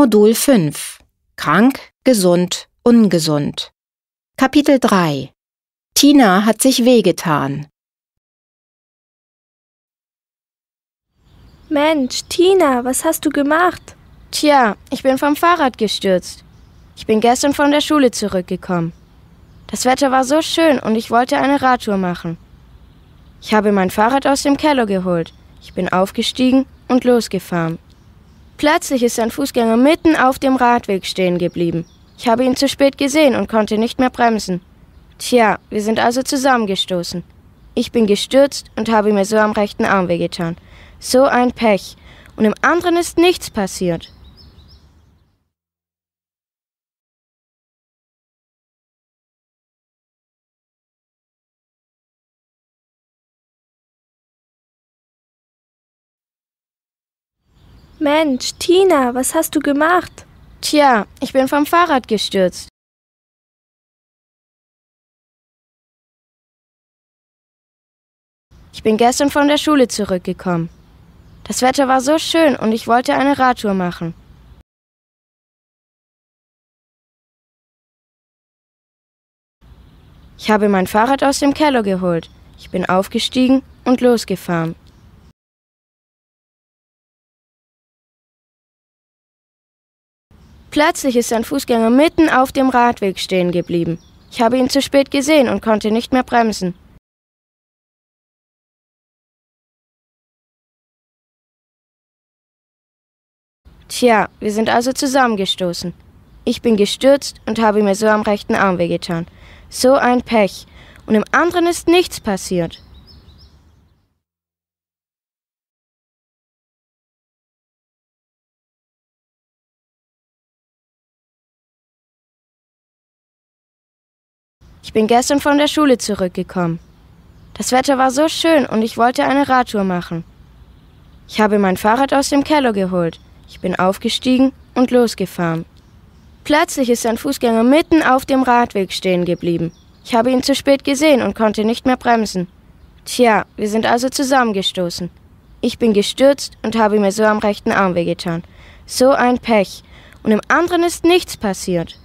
Modul 5 Krank, gesund, ungesund. Kapitel 3 Tina hat sich wehgetan. Mensch, Tina, was hast du gemacht? Tja, ich bin vom Fahrrad gestürzt. Ich bin gestern von der Schule zurückgekommen. Das Wetter war so schön und ich wollte eine Radtour machen. Ich habe mein Fahrrad aus dem Keller geholt. Ich bin aufgestiegen und losgefahren. Plötzlich ist ein Fußgänger mitten auf dem Radweg stehen geblieben. Ich habe ihn zu spät gesehen und konnte nicht mehr bremsen. Tja, wir sind also zusammengestoßen. Ich bin gestürzt und habe mir so am rechten Arm wehgetan. So ein Pech. Und im anderen ist nichts passiert. Mensch, Tina, was hast du gemacht? Tja, ich bin vom Fahrrad gestürzt. Ich bin gestern von der Schule zurückgekommen. Das Wetter war so schön und ich wollte eine Radtour machen. Ich habe mein Fahrrad aus dem Keller geholt. Ich bin aufgestiegen und losgefahren. Plötzlich ist ein Fußgänger mitten auf dem Radweg stehen geblieben. Ich habe ihn zu spät gesehen und konnte nicht mehr bremsen. Tja, wir sind also zusammengestoßen. Ich bin gestürzt und habe mir so am rechten Arm wehgetan. So ein Pech. Und im anderen ist nichts passiert. Ich bin gestern von der Schule zurückgekommen. Das Wetter war so schön und ich wollte eine Radtour machen. Ich habe mein Fahrrad aus dem Keller geholt. Ich bin aufgestiegen und losgefahren. Plötzlich ist ein Fußgänger mitten auf dem Radweg stehen geblieben. Ich habe ihn zu spät gesehen und konnte nicht mehr bremsen. Tja, wir sind also zusammengestoßen. Ich bin gestürzt und habe mir so am rechten Arm wehgetan. So ein Pech. Und im anderen ist nichts passiert.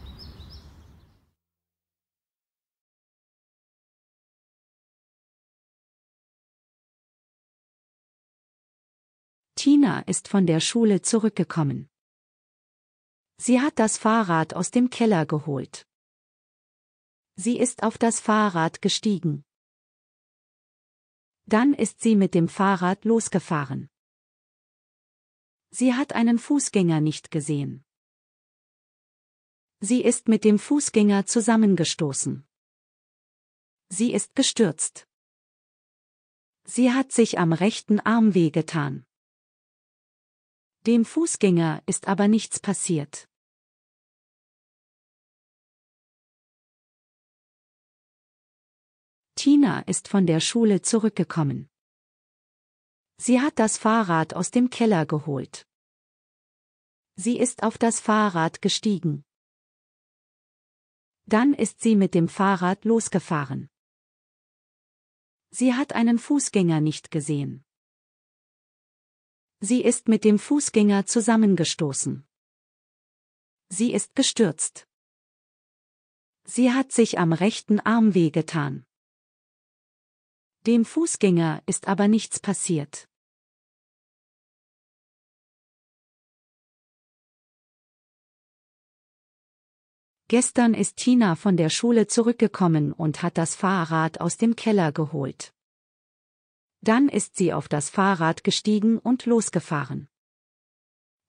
Tina ist von der Schule zurückgekommen. Sie hat das Fahrrad aus dem Keller geholt. Sie ist auf das Fahrrad gestiegen. Dann ist sie mit dem Fahrrad losgefahren. Sie hat einen Fußgänger nicht gesehen. Sie ist mit dem Fußgänger zusammengestoßen. Sie ist gestürzt. Sie hat sich am rechten Arm wehgetan. Dem Fußgänger ist aber nichts passiert. Tina ist von der Schule zurückgekommen. Sie hat das Fahrrad aus dem Keller geholt. Sie ist auf das Fahrrad gestiegen. Dann ist sie mit dem Fahrrad losgefahren. Sie hat einen Fußgänger nicht gesehen. Sie ist mit dem Fußgänger zusammengestoßen. Sie ist gestürzt. Sie hat sich am rechten Arm wehgetan. Dem Fußgänger ist aber nichts passiert. Gestern ist Tina von der Schule zurückgekommen und hat das Fahrrad aus dem Keller geholt. Dann ist sie auf das Fahrrad gestiegen und losgefahren.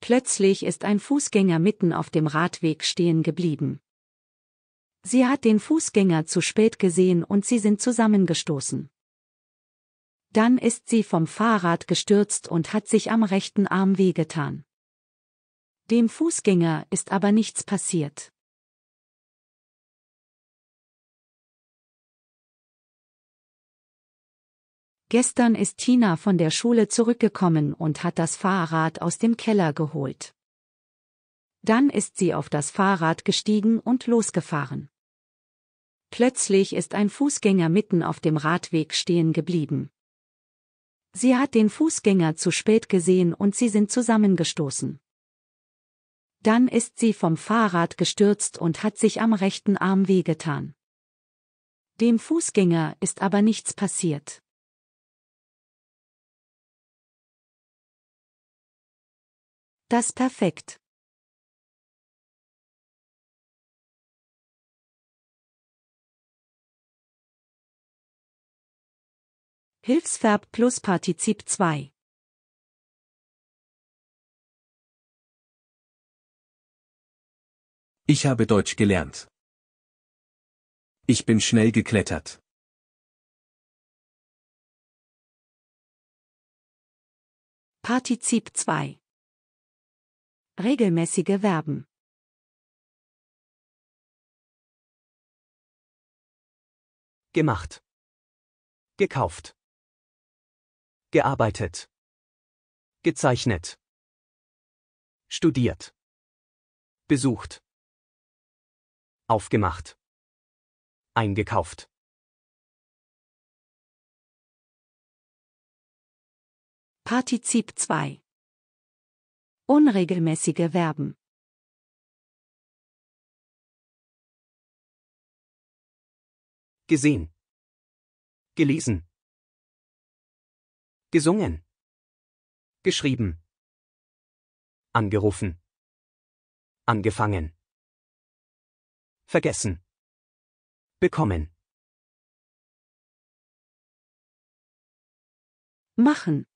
Plötzlich ist ein Fußgänger mitten auf dem Radweg stehen geblieben. Sie hat den Fußgänger zu spät gesehen und sie sind zusammengestoßen. Dann ist sie vom Fahrrad gestürzt und hat sich am rechten Arm wehgetan. Dem Fußgänger ist aber nichts passiert. Gestern ist Tina von der Schule zurückgekommen und hat das Fahrrad aus dem Keller geholt. Dann ist sie auf das Fahrrad gestiegen und losgefahren. Plötzlich ist ein Fußgänger mitten auf dem Radweg stehen geblieben. Sie hat den Fußgänger zu spät gesehen und sie sind zusammengestoßen. Dann ist sie vom Fahrrad gestürzt und hat sich am rechten Arm wehgetan. Dem Fußgänger ist aber nichts passiert. Das perfekt. Hilfsverb plus Partizip 2. Ich habe Deutsch gelernt. Ich bin schnell geklettert. Partizip 2 Regelmäßige Verben Gemacht. Gekauft. Gearbeitet. Gezeichnet. Studiert. Besucht. Aufgemacht. Eingekauft. Partizip 2 Unregelmäßige Verben Gesehen. Gelesen. Gesungen. Geschrieben. Angerufen. Angefangen. Vergessen. Bekommen. Machen.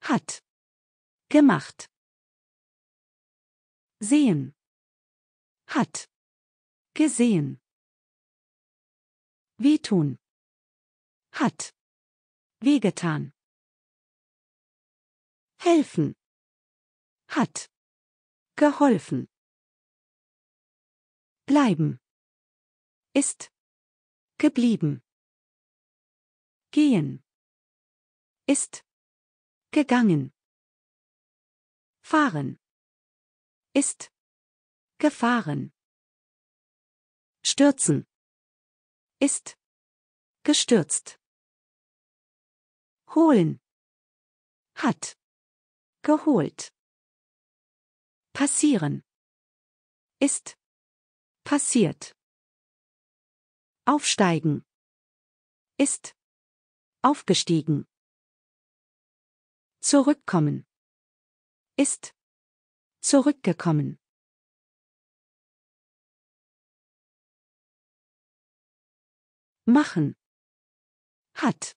Hat. Gemacht sehen hat gesehen wehtun hat wehgetan helfen hat geholfen bleiben ist geblieben gehen ist gegangen fahren ist. Gefahren. Stürzen. Ist. Gestürzt. Holen. Hat. Geholt. Passieren. Ist. Passiert. Aufsteigen. Ist. Aufgestiegen. Zurückkommen. Ist. Zurückgekommen. Machen. Hat.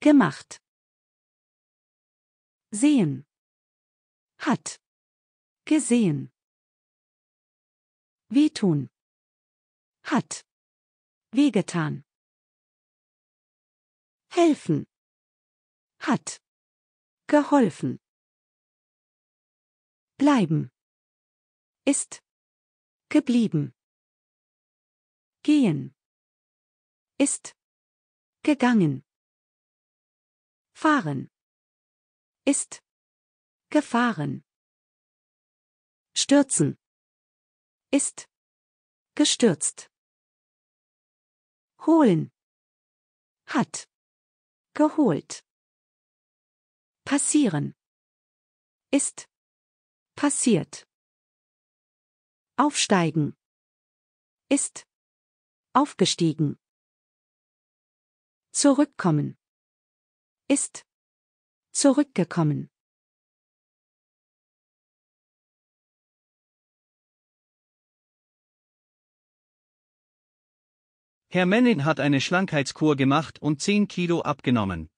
Gemacht. Sehen. Hat. Gesehen. Wehtun. Hat. Wehgetan. Helfen. Hat. Geholfen bleiben, ist, geblieben, gehen, ist, gegangen, fahren, ist, gefahren, stürzen, ist, gestürzt, holen, hat, geholt, passieren, ist, Passiert. Aufsteigen. Ist. Aufgestiegen. Zurückkommen. Ist. Zurückgekommen. Herr Manning hat eine Schlankheitskur gemacht und 10 Kilo abgenommen.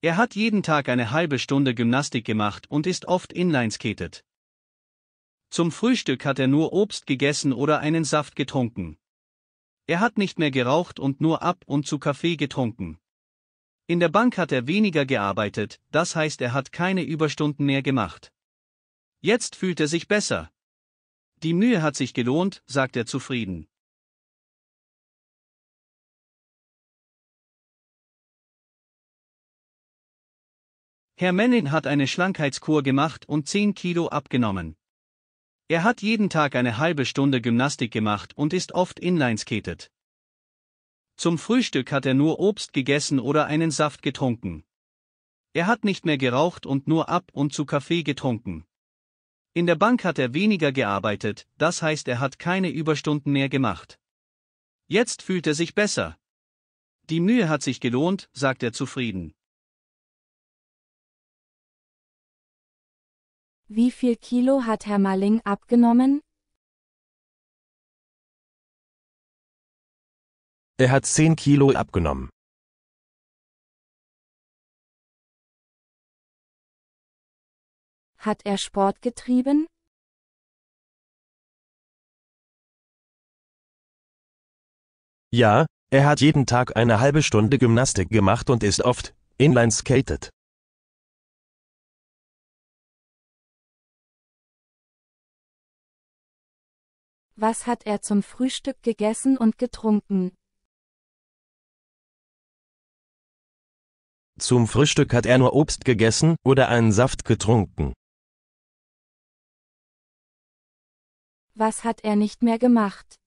Er hat jeden Tag eine halbe Stunde Gymnastik gemacht und ist oft inlineskated. Zum Frühstück hat er nur Obst gegessen oder einen Saft getrunken. Er hat nicht mehr geraucht und nur ab und zu Kaffee getrunken. In der Bank hat er weniger gearbeitet, das heißt er hat keine Überstunden mehr gemacht. Jetzt fühlt er sich besser. Die Mühe hat sich gelohnt, sagt er zufrieden. Herr Manning hat eine Schlankheitskur gemacht und 10 Kilo abgenommen. Er hat jeden Tag eine halbe Stunde Gymnastik gemacht und ist oft Inlineskated. Zum Frühstück hat er nur Obst gegessen oder einen Saft getrunken. Er hat nicht mehr geraucht und nur ab und zu Kaffee getrunken. In der Bank hat er weniger gearbeitet, das heißt er hat keine Überstunden mehr gemacht. Jetzt fühlt er sich besser. Die Mühe hat sich gelohnt, sagt er zufrieden. Wie viel Kilo hat Herr Malling abgenommen? Er hat 10 Kilo abgenommen. Hat er Sport getrieben? Ja, er hat jeden Tag eine halbe Stunde Gymnastik gemacht und ist oft inline skated. Was hat er zum Frühstück gegessen und getrunken? Zum Frühstück hat er nur Obst gegessen oder einen Saft getrunken. Was hat er nicht mehr gemacht?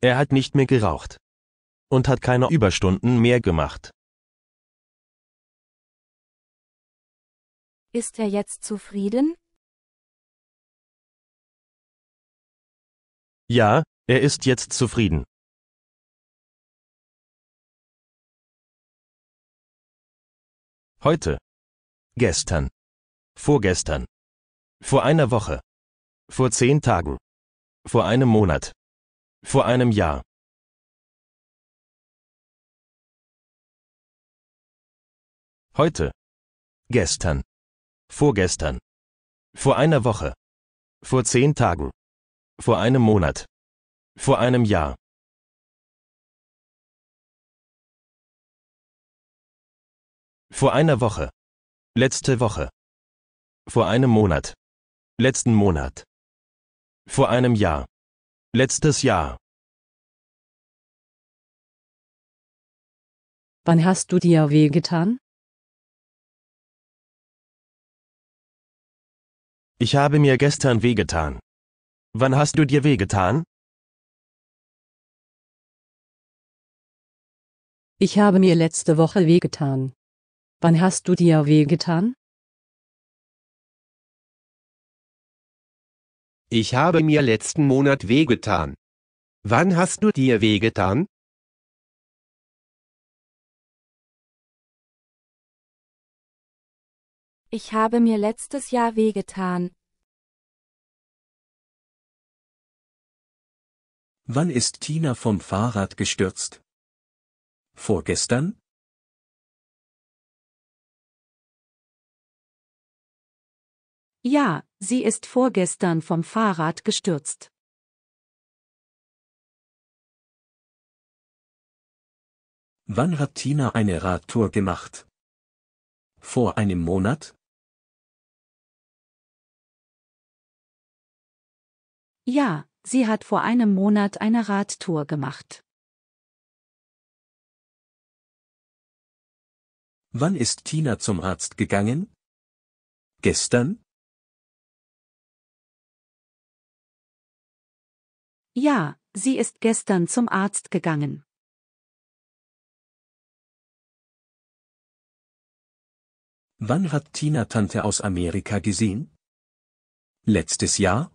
Er hat nicht mehr geraucht. Und hat keine Überstunden mehr gemacht. Ist er jetzt zufrieden? Ja, er ist jetzt zufrieden. Heute. Gestern. Vorgestern. Vor einer Woche. Vor zehn Tagen. Vor einem Monat. Vor einem Jahr. Heute. Gestern. Vorgestern. Vor einer Woche. Vor zehn Tagen. Vor einem Monat. Vor einem Jahr. Vor einer Woche. Letzte Woche. Vor einem Monat. Letzten Monat. Vor einem Jahr. Letztes Jahr. Wann hast du dir wehgetan? Ich habe mir gestern wehgetan. Wann hast du dir wehgetan? Ich habe mir letzte Woche wehgetan. Wann hast du dir wehgetan? Ich habe mir letzten Monat wehgetan. Wann hast du dir wehgetan? Ich habe mir letztes Jahr wehgetan. Wann ist Tina vom Fahrrad gestürzt? Vorgestern? Ja, sie ist vorgestern vom Fahrrad gestürzt. Wann hat Tina eine Radtour gemacht? Vor einem Monat? Ja, Sie hat vor einem Monat eine Radtour gemacht. Wann ist Tina zum Arzt gegangen? Gestern? Ja, sie ist gestern zum Arzt gegangen. Wann hat Tina Tante aus Amerika gesehen? Letztes Jahr?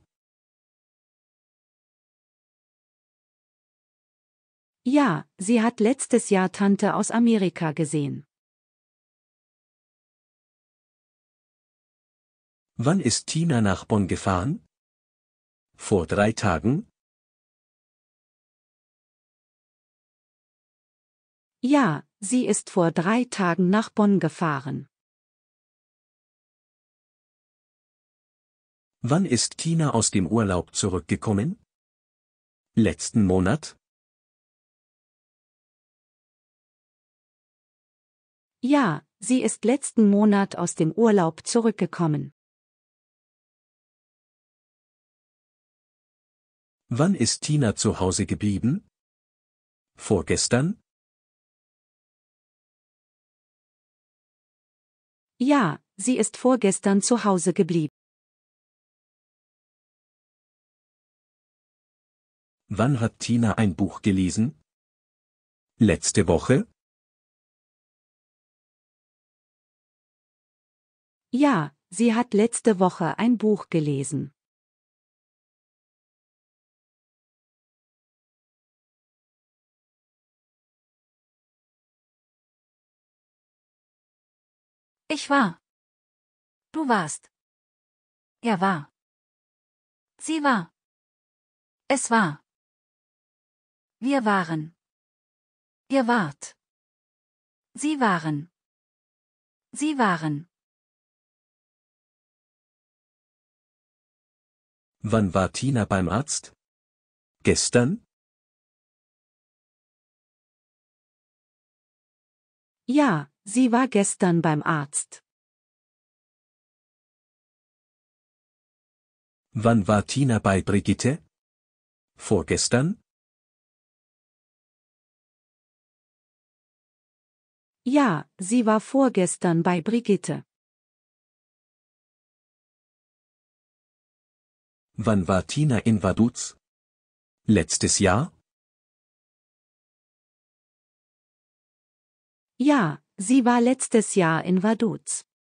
Ja, sie hat letztes Jahr Tante aus Amerika gesehen. Wann ist Tina nach Bonn gefahren? Vor drei Tagen? Ja, sie ist vor drei Tagen nach Bonn gefahren. Wann ist Tina aus dem Urlaub zurückgekommen? Letzten Monat? Ja, sie ist letzten Monat aus dem Urlaub zurückgekommen. Wann ist Tina zu Hause geblieben? Vorgestern? Ja, sie ist vorgestern zu Hause geblieben. Wann hat Tina ein Buch gelesen? Letzte Woche? Ja, sie hat letzte Woche ein Buch gelesen. Ich war. Du warst. Er war. Sie war. Es war. Wir waren. Ihr wart. Sie waren. Sie waren. Wann war Tina beim Arzt? Gestern? Ja, sie war gestern beim Arzt. Wann war Tina bei Brigitte? Vorgestern? Ja, sie war vorgestern bei Brigitte. Wann war Tina in Vaduz? Letztes Jahr? Ja, sie war letztes Jahr in Vaduz.